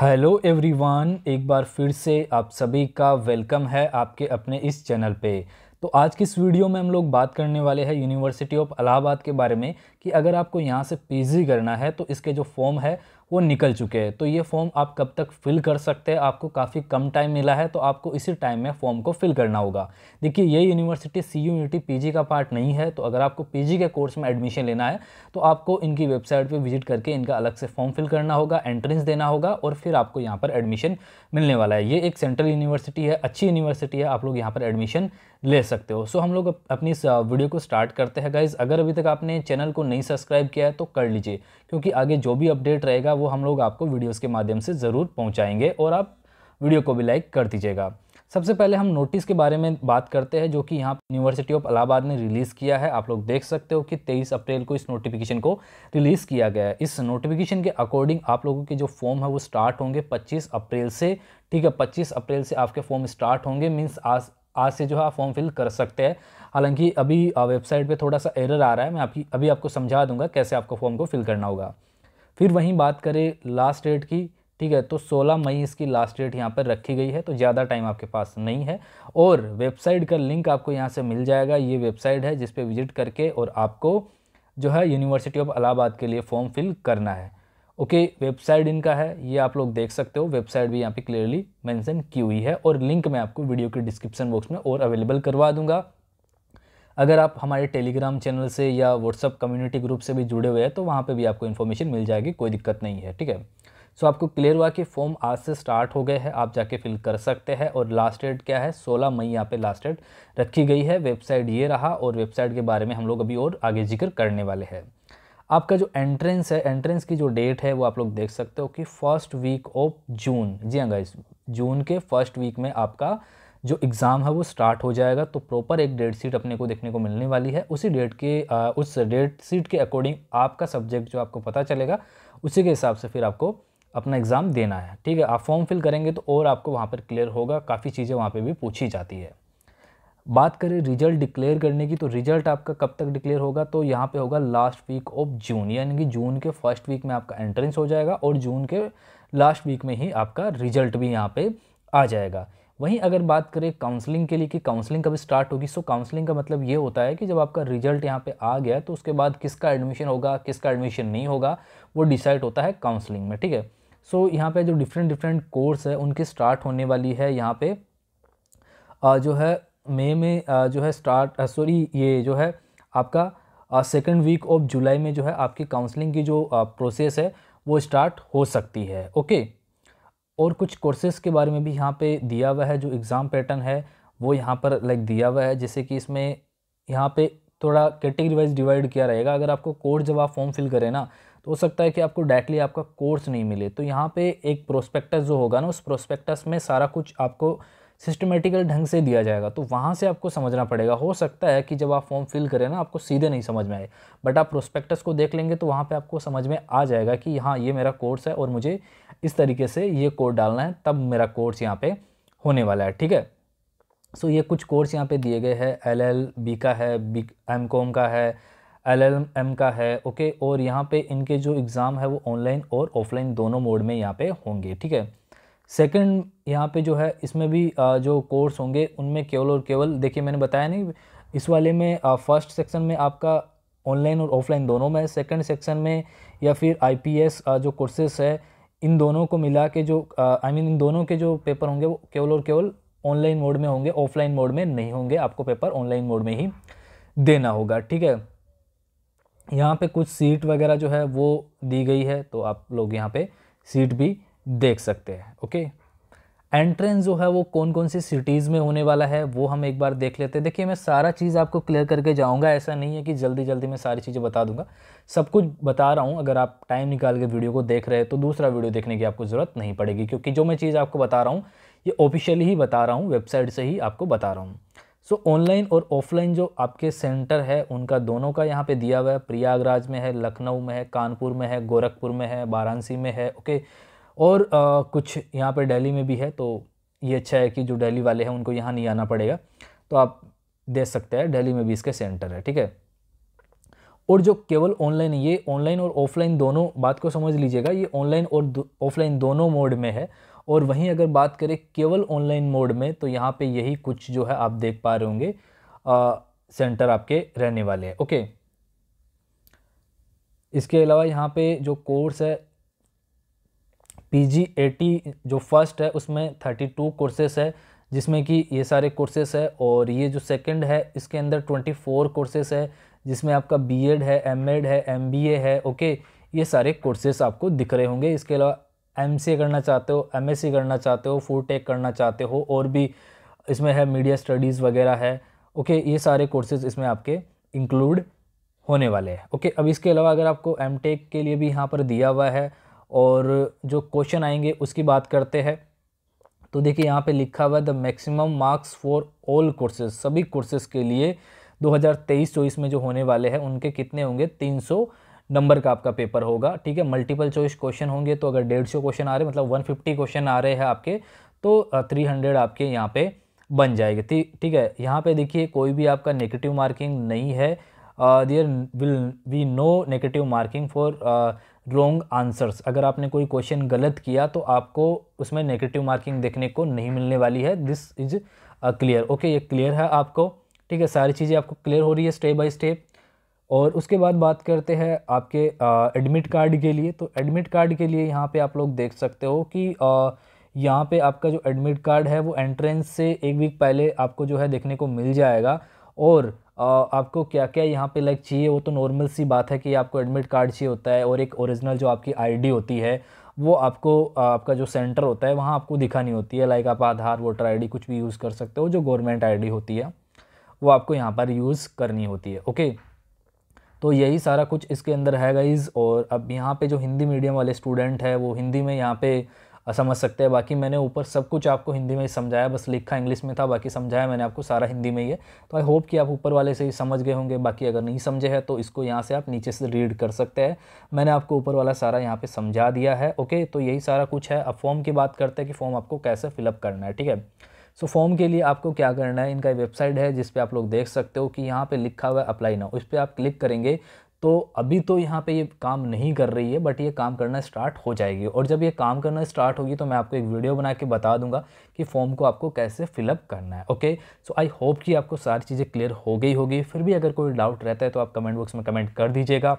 hello everyone एक बार फिर से आप सभी का वेलकम है आपके अपने इस चैनल पे तो आज की इस वीडियो में हम लोग बात करने वाले हैं यूनिवर्सिटी ऑफ अलाहाबाद के बारे में कि अगर आपको यहाँ से पीजी करना है तो इसके जो फॉर्म है वो निकल चुके हैं तो ये फॉर्म आप कब तक फिल कर सकते हैं आपको काफ़ी कम टाइम मिला है तो आपको इसी टाइम में फॉर्म को फिल करना होगा देखिए ये university C U unity P का पार्ट नहीं है तो अगर आपको पी के कोर्स में एडमिशन लेना है तो आपको इनकी वेबसाइट पर विजिट करके इनका अलग से फॉर्म फिल करना होगा एंट्रेंस देना होगा और फिर आपको यहाँ पर एडमिशन मिलने वाला है ये एक सेंट्रल यूनिवर्सिटी है अच्छी यूनिवर्सिटी है आप लोग यहाँ पर एडमिशन ले सकते हो सो हम लोग अपनी इस वीडियो को स्टार्ट करते हैं गाइज़ अगर अभी तक आपने चैनल को नहीं सब्सक्राइब किया है तो कर लीजिए क्योंकि आगे जो भी अपडेट रहेगा वो हम लोग आपको वीडियोज़ के माध्यम से ज़रूर पहुँचाएँगे और आप वीडियो को भी लाइक कर दीजिएगा सबसे पहले हम नोटिस के बारे में बात करते हैं जो कि यहाँ यूनिवर्सिटी ऑफ अलाहाबाद ने रिलीज़ किया है आप लोग देख सकते हो कि 23 अप्रैल को इस नोटिफिकेशन को रिलीज़ किया गया है इस नोटिफिकेशन के अकॉर्डिंग आप लोगों के जो फॉर्म है वो स्टार्ट होंगे 25 अप्रैल से ठीक है 25 अप्रैल से आपके फॉर्म स्टार्ट होंगे मीन्स आज आज से जो है फॉर्म फिल कर सकते हैं हालांकि अभी वेबसाइट पे थोड़ा सा एरर आ रहा है मैं आपकी अभी आपको समझा दूंगा कैसे आपको फॉर्म को फिल करना होगा फिर वहीं बात करें लास्ट डेट की ठीक है तो 16 मई इसकी लास्ट डेट यहाँ पर रखी गई है तो ज़्यादा टाइम आपके पास नहीं है और वेबसाइट का लिंक आपको यहाँ से मिल जाएगा ये वेबसाइट है जिसपे विजिट करके और आपको जो है यूनिवर्सिटी ऑफ अलाहाबाद के लिए फॉर्म फिल करना है ओके okay, वेबसाइट इनका है ये आप लोग देख सकते हो वेबसाइट भी यहाँ पे क्लियरली मेंशन की हुई है और लिंक मैं आपको वीडियो के डिस्क्रिप्शन बॉक्स में और अवेलेबल करवा दूंगा अगर आप हमारे टेलीग्राम चैनल से या व्हाट्सअप कम्युनिटी ग्रुप से भी जुड़े हुए हैं तो वहाँ पर भी आपको इन्फॉर्मेशन मिल जाएगी कोई दिक्कत नहीं है ठीक है सो आपको क्लियर हुआ कि फॉर्म आज से स्टार्ट हो गए हैं आप जाके फिल कर सकते हैं और लास्ट डेट क्या है 16 मई यहाँ पे लास्ट डेट रखी गई है वेबसाइट ये रहा और वेबसाइट के बारे में हम लोग अभी और आगे जिक्र करने वाले हैं आपका जो एंट्रेंस है एंट्रेंस की जो डेट है वो आप लोग देख सकते हो कि फर्स्ट वीक ऑफ जून जी हाँ गाइज जून के फर्स्ट वीक में आपका जो एग्ज़ाम है वो स्टार्ट हो जाएगा तो प्रॉपर एक डेट सीट अपने को देखने को मिलने वाली है उसी डेट के आ, उस डेट सीट के अकॉर्डिंग आपका सब्जेक्ट जो आपको पता चलेगा उसी के हिसाब से फिर आपको अपना एग्ज़ाम देना है ठीक है आप फॉर्म फिल करेंगे तो और आपको वहाँ पर क्लियर होगा काफ़ी चीज़ें वहाँ पर भी पूछी जाती है बात करें रिजल्ट डिक्लेयर करने की तो रिजल्ट आपका कब तक डिक्लेयर होगा तो यहाँ पे होगा लास्ट वीक ऑफ जून यानी कि जून के फर्स्ट वीक में आपका एंट्रेंस हो जाएगा और जून के लास्ट वीक में ही आपका रिजल्ट भी यहाँ पे आ जाएगा वहीं अगर बात करें काउंसलिंग के लिए कि काउंसलिंग कब स्टार्ट होगी सो काउंसलिंग का मतलब ये होता है कि जब आपका रिजल्ट यहाँ पे आ गया तो उसके बाद किसका एडमिशन होगा किसका एडमिशन नहीं होगा वो डिसाइड होता है काउंसलिंग में ठीक है सो यहाँ पे जो डिफरेंट डिफरेंट कोर्स है उनकी स्टार्ट होने वाली है यहाँ पे जो है मई में जो है स्टार्ट सॉरी ये जो है आपका सेकेंड वीक ऑफ जुलाई में जो है आपकी काउंसलिंग की जो प्रोसेस है वो स्टार्ट हो सकती है ओके और कुछ कोर्सेस के बारे में भी यहाँ पे दिया हुआ है जो एग्ज़ाम पैटर्न है वो यहाँ पर लाइक दिया हुआ है जैसे कि इसमें यहाँ पे थोड़ा कैटेगरी वाइज डिवाइड किया रहेगा अगर आपको कोर्स जब आप फॉर्म फिल करें ना तो हो सकता है कि आपको डायरेक्टली आपका कोर्स नहीं मिले तो यहाँ पे एक प्रोस्पेक्टस जो होगा ना उस प्रोस्पेक्टस में सारा कुछ आपको सिस्टमेटिकल ढंग से दिया जाएगा तो वहाँ से आपको समझना पड़ेगा हो सकता है कि जब आप फॉर्म फिल करें ना आपको सीधे नहीं समझ में आए बट आप प्रोस्पेक्टस को देख लेंगे तो वहाँ पर आपको समझ में आ जाएगा कि हाँ ये मेरा कोर्स है और मुझे इस तरीके से ये कोड डालना है तब मेरा कोर्स यहाँ पर होने वाला है ठीक है सो ये कुछ कोर्स यहाँ पर दिए गए हैं एल एल बी का है बी एम कॉम का है एल एल एम का है ओके और यहाँ पर इनके जो एग्ज़ाम है वो ऑनलाइन और ऑफलाइन दोनों मोड में यहाँ पर होंगे ठीक है सेकंड यहाँ पे जो है इसमें भी जो कोर्स होंगे उनमें केवल और केवल देखिए मैंने बताया नहीं इस वाले में फर्स्ट सेक्शन में आपका ऑनलाइन और ऑफलाइन दोनों में सेकंड सेक्शन में या फिर आईपीएस जो कोर्सेस है इन दोनों को मिला के जो आई मीन इन दोनों के जो पेपर होंगे वो केवल और केवल ऑनलाइन मोड में होंगे ऑफलाइन मोड में नहीं होंगे आपको पेपर ऑनलाइन मोड में ही देना होगा ठीक है यहाँ पे कुछ सीट वगैरह जो है वो दी गई है तो आप लोग यहाँ पे सीट भी देख सकते हैं ओके एंट्रेंस जो है वो कौन कौन सी सिटीज़ में होने वाला है वो हम एक बार देख लेते हैं देखिए मैं सारा चीज़ आपको क्लियर करके जाऊंगा ऐसा नहीं है कि जल्दी जल्दी मैं सारी चीज़ें बता दूंगा सब कुछ बता रहा हूं अगर आप टाइम निकाल के वीडियो को देख रहे हैं तो दूसरा वीडियो देखने की आपको ज़रूरत नहीं पड़ेगी क्योंकि जो मैं चीज़ आपको बता रहा हूँ ये ऑफिशियली ही बता रहा हूँ वेबसाइट से ही आपको बता रहा हूँ सो ऑनलाइन और ऑफलाइन जो आपके सेंटर है उनका दोनों का यहाँ पर दिया हुआ है प्रयागराज में है लखनऊ में है कानपुर में है गोरखपुर में है वाराणसी में है ओके और आ, कुछ यहाँ पर डेली में भी है तो ये अच्छा है कि जो डेली वाले हैं उनको यहाँ नहीं आना पड़ेगा तो आप दे सकते हैं डेली में भी इसके सेंटर है ठीक है और जो केवल ऑनलाइन ये ऑनलाइन और ऑफलाइन दोनों बात को समझ लीजिएगा ये ऑनलाइन और ऑफलाइन दोनों मोड में है और वहीं अगर बात करें केवल ऑनलाइन मोड में तो यहाँ पे यही कुछ जो है आप देख पा रहे होंगे सेंटर आपके रहने वाले हैं ओके इसके अलावा यहाँ पे जो कोर्स है पी जो फर्स्ट है उसमें थर्टी टू कोर्सेस है जिसमें कि ये सारे कोर्सेस है और ये जो सेकंड है इसके अंदर ट्वेंटी फोर कोर्सेस है जिसमें आपका बीएड है एमएड है एमबीए है ओके ये सारे कोर्सेस आपको दिख रहे होंगे इसके अलावा एमसीए करना चाहते हो एमएससी करना चाहते हो फूड टेक करना चाहते हो और भी इसमें है मीडिया स्टडीज़ वगैरह है ओके ये सारे कोर्सेज इसमें आपके इंक्लूड होने वाले हैं ओके अब इसके अलावा अगर आपको एम टेक के लिए भी यहाँ पर दिया हुआ है और जो क्वेश्चन आएंगे उसकी बात करते हैं तो देखिए यहाँ पे लिखा हुआ है the maximum marks for all courses सभी कोर्सेज के लिए 2023-24 में जो होने वाले हैं उनके कितने होंगे 300 नंबर का आपका पेपर होगा ठीक है मल्टीपल चॉइस क्वेश्चन होंगे तो अगर डेढ़ सौ क्वेश्चन आ रहे मतलब 150 क्वेश्चन आ रहे हैं आपके तो 300 आपके यहाँ पे बन जाएंगे ठीक है यहाँ पर देखिए कोई भी आपका नेगेटिव मार्किंग नहीं है there will be no negative marking for wrong answers अगर आपने कोई क्वेश्चन गलत किया तो आपको उसमें नेगेटिव मार्किंग देखने को नहीं मिलने वाली है दिस इज क्लियर ओके ये क्लियर है आपको ठीक है सारी चीज़ें आपको क्लियर हो रही है स्टेप बाय स्टेप और उसके बाद बात करते हैं आपके एडमिट कार्ड के लिए तो एडमिट कार्ड के लिए यहाँ पे आप लोग देख सकते हो कि यहाँ पे आपका जो एडमिट कार्ड है वो एंट्रेंस से एक वीक पहले आपको जो है देखने को मिल जाएगा और आपको क्या क्या यहाँ पे लाइक चाहिए वो तो नॉर्मल सी बात है कि आपको एडमिट कार्ड चाहिए होता है और एक ओरिजिनल जो आपकी आईडी होती है वो आपको आपका जो सेंटर होता है वहाँ आपको दिखानी होती है लाइक आप आधार वोटर आईडी कुछ भी यूज़ कर सकते हो जो गवर्नमेंट आईडी होती है वो आपको यहाँ पर यूज़ करनी होती है ओके तो यही सारा कुछ इसके अंदर है गाइज़ और अब यहाँ पर जो हिंदी मीडियम वाले स्टूडेंट है वो हिंदी में यहाँ पर समझ सकते हैं बाकी मैंने ऊपर सब कुछ आपको हिंदी में ही समझाया बस लिखा इंग्लिश में था बाकी समझाया मैंने आपको सारा हिंदी में ही है तो आई होप कि आप ऊपर वाले से ही समझ गए होंगे बाकी अगर नहीं समझे हैं तो इसको यहाँ से आप नीचे से रीड कर सकते हैं मैंने आपको ऊपर वाला सारा यहाँ पर समझा दिया है ओके तो यही सारा कुछ है अब फॉर्म की बात करते हैं कि फॉर्म आपको कैसे फिलअप करना है ठीक है सो so, फॉर्म के लिए आपको क्या करना है इनका वेबसाइट है जिस पे आप लोग देख सकते हो कि यहाँ पे लिखा हुआ है अप्लाई ना उस पर आप क्लिक करेंगे तो अभी तो यहाँ पे ये काम नहीं कर रही है बट ये काम करना स्टार्ट हो जाएगी और जब ये काम करना स्टार्ट होगी तो मैं आपको एक वीडियो बना के बता दूंगा कि फॉर्म को आपको कैसे फिलअप करना है ओके सो आई होप कि आपको सारी चीज़ें क्लियर हो गई होगी फिर भी अगर कोई डाउट रहता है तो आप कमेंट बॉक्स में कमेंट कर दीजिएगा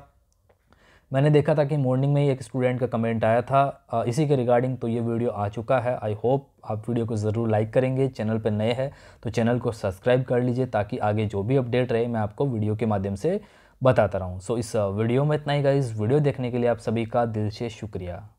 मैंने देखा था कि मॉर्निंग में ही एक स्टूडेंट का कमेंट आया था इसी के रिगार्डिंग तो ये वीडियो आ चुका है आई होप आप वीडियो को ज़रूर लाइक करेंगे चैनल पर नए हैं तो चैनल को सब्सक्राइब कर लीजिए ताकि आगे जो भी अपडेट रहे मैं आपको वीडियो के माध्यम से बताता रहूँ सो so, इस वीडियो uh, में इतना ही गाइज वीडियो देखने के लिए आप सभी का दिल से शुक्रिया